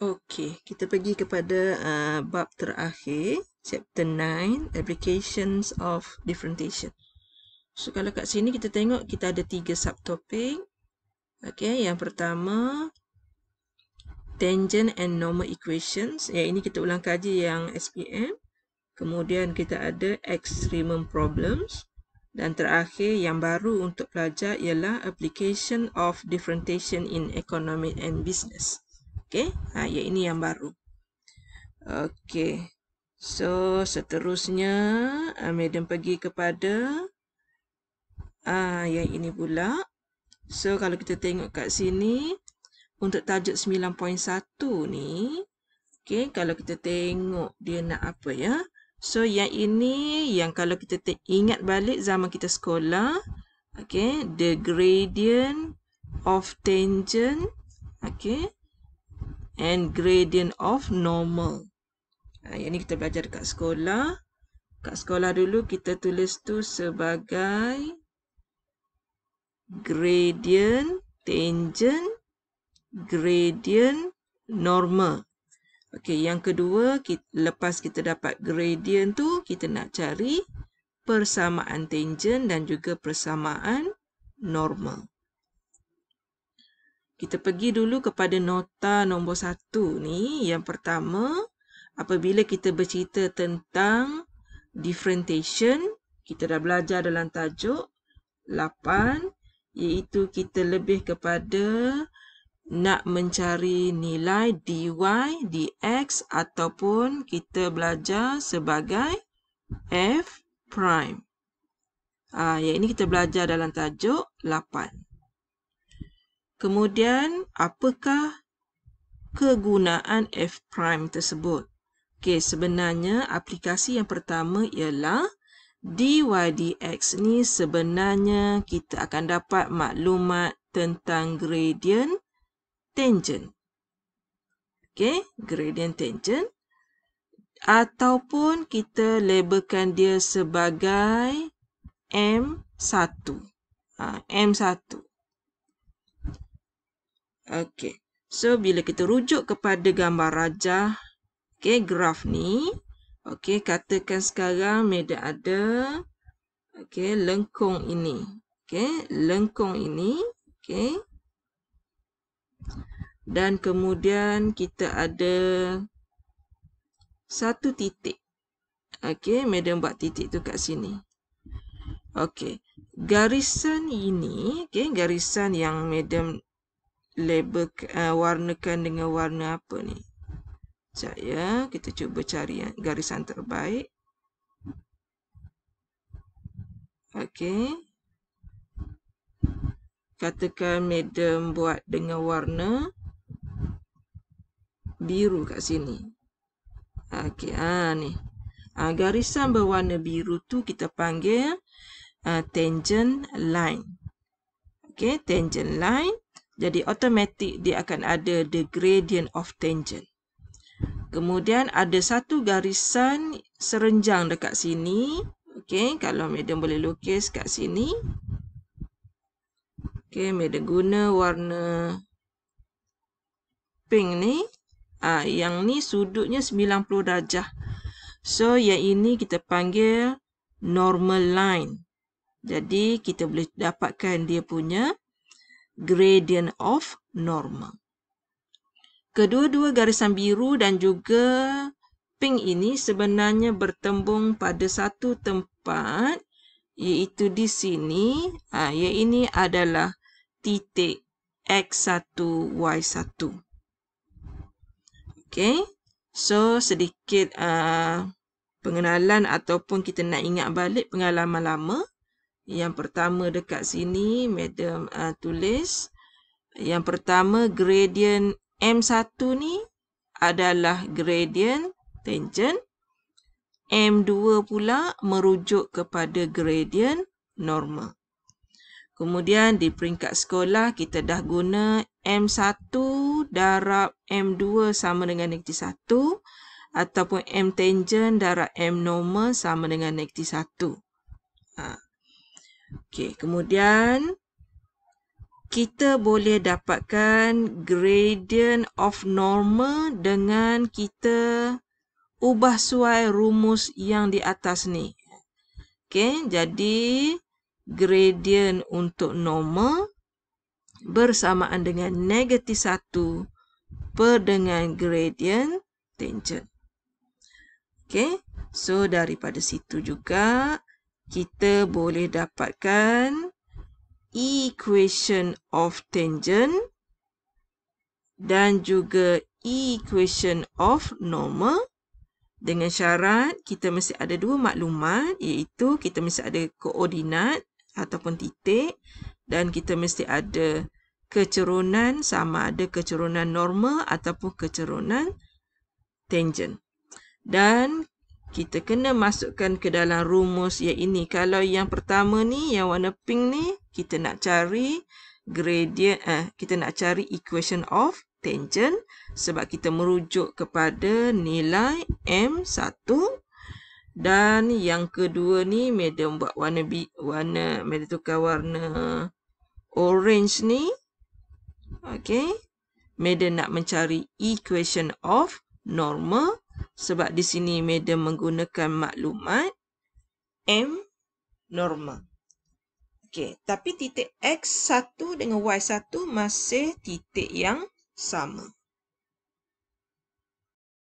Okey, kita pergi kepada uh, bab terakhir, chapter 9, Applications of Differentiation. So, kalau kat sini kita tengok, kita ada tiga subtopik. Okey, yang pertama, Tangent and Normal Equations. Ya ini kita ulang kaji yang SPM. Kemudian kita ada Extremum Problems. Dan terakhir, yang baru untuk pelajar ialah Application of Differentiation in Economy and Business. Okey. Ha ya ini yang baru. Okey. So seterusnya uh, ah, madam pergi kepada ah uh, yang ini pula. So kalau kita tengok kat sini untuk tajuk 9.1 ni okey kalau kita tengok dia nak apa ya. So yang ini yang kalau kita ingat balik zaman kita sekolah okey the gradient of tangent okey and gradient of normal. Ha, yang ni kita belajar dekat sekolah. Dekat sekolah dulu kita tulis tu sebagai gradient, tangent, gradient, normal. Okey, yang kedua, kita, lepas kita dapat gradient tu, kita nak cari persamaan tangent dan juga persamaan normal. Kita pergi dulu kepada nota nombor satu ni. Yang pertama, apabila kita bercerita tentang differentiation, kita dah belajar dalam tajuk 8, iaitu kita lebih kepada nak mencari nilai dy, dx ataupun kita belajar sebagai f prime. ah yang ini kita belajar dalam tajuk 8. Kemudian, apakah kegunaan F prime tersebut? Okey, sebenarnya aplikasi yang pertama ialah dy dx ni sebenarnya kita akan dapat maklumat tentang gradient tangent. Okey, gradient tangent. Ataupun kita labelkan dia sebagai M1. Ha, M1. Okey. So bila kita rujuk kepada gambar raja, okey graf ni, okey katakan sekarang Meda ada okey lengkung ini. Okey, lengkung ini, okey. Dan kemudian kita ada satu titik. Okey, Meda buat titik tu kat sini. Okey. Garisan ini, okey, garisan yang medium label uh, warnakan dengan warna apa ni. Sekejap ya. Kita cuba cari garisan terbaik. Okey. Katakan medium buat dengan warna biru kat sini. Okey. Ha, ni. Ha, garisan berwarna biru tu kita panggil uh, tangent line. Okey. Tangent line. Jadi automatic dia akan ada the gradient of tangent. Kemudian ada satu garisan serenjang dekat sini. Okey, kalau medium boleh lukis kat sini. Okey, medium guna warna pink ni. Ah, ha, yang ni sudutnya 90 darjah. So, yang ini kita panggil normal line. Jadi, kita boleh dapatkan dia punya gradient of normal. Kedua-dua garisan biru dan juga pink ini sebenarnya bertembung pada satu tempat iaitu di sini. Ha, ini adalah titik X1, Y1. Okay. So, sedikit uh, pengenalan ataupun kita nak ingat balik pengalaman lama. Yang pertama dekat sini, Madam uh, tulis. Yang pertama, gradient M1 ni adalah gradient tangent. M2 pula merujuk kepada gradient normal. Kemudian di peringkat sekolah, kita dah guna M1 darab M2 sama dengan negatif 1 ataupun M tangent darab M normal sama dengan negatif 1. Haa. Ah, Okey, kemudian kita boleh dapatkan gradient of normal dengan kita ubah suai rumus yang di atas ni. Okey, jadi gradient untuk normal bersamaan dengan negatif 1 per dengan gradient tangent. Okey, so daripada situ juga kita boleh dapatkan equation of tangent dan juga equation of normal dengan syarat kita mesti ada dua maklumat iaitu kita mesti ada koordinat ataupun titik dan kita mesti ada kecerunan sama ada kecerunan normal ataupun kecerunan tangent. Dan kita kena masukkan ke dalam rumus yang ini. Kalau yang pertama ni, yang warna pink ni, kita nak cari gradient, eh, kita nak cari equation of tangent sebab kita merujuk kepada nilai M1 dan yang kedua ni medium buat warna bi, warna medium tukar warna orange ni okey medium nak mencari equation of normal sebab di sini madam menggunakan maklumat M normal. Okey, tapi titik X1 dengan Y1 masih titik yang sama.